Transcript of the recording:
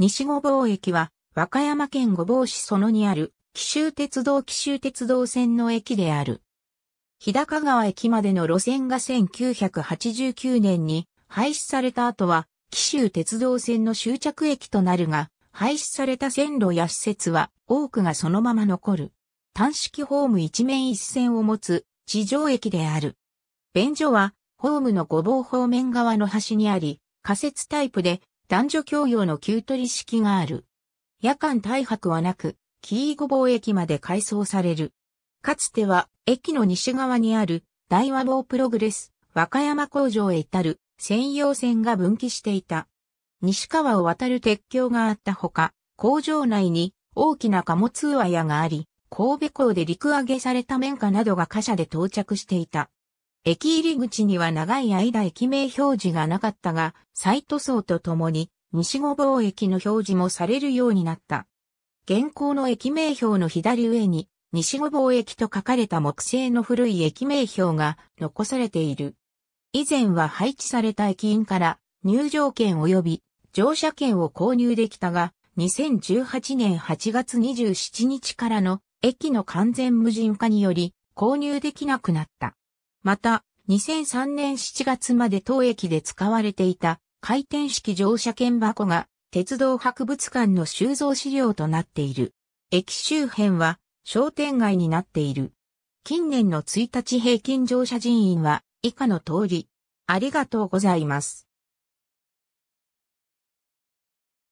西御坊駅は、和歌山県御坊市そのにある、紀州鉄道紀州鉄道線の駅である。日高川駅までの路線が1989年に廃止された後は、紀州鉄道線の終着駅となるが、廃止された線路や施設は多くがそのまま残る。単式ホーム一面一線を持つ地上駅である。便所は、ホームの五房方面側の端にあり、仮設タイプで男女共用の給取式がある。夜間大白はなく、キーゴ坊駅まで改装される。かつては、駅の西側にある、大和坊プログレス、和歌山工場へ至る専用線が分岐していた。西川を渡る鉄橋があったほか、工場内に大きな貨物通屋があり、神戸港で陸揚げされた綿花などが貨車で到着していた。駅入り口には長い間駅名表示がなかったが、サイト層とともに西五房駅の表示もされるようになった。現行の駅名表の左上に、西五房駅と書かれた木製の古い駅名表が残されている。以前は配置された駅員から入場券及び乗車券を購入できたが、2018年8月27日からの駅の完全無人化により購入できなくなった。また、2003年7月まで当駅で使われていた回転式乗車券箱が鉄道博物館の収蔵資料となっている。駅周辺は商店街になっている。近年の1日平均乗車人員は以下の通り。ありがとうございます。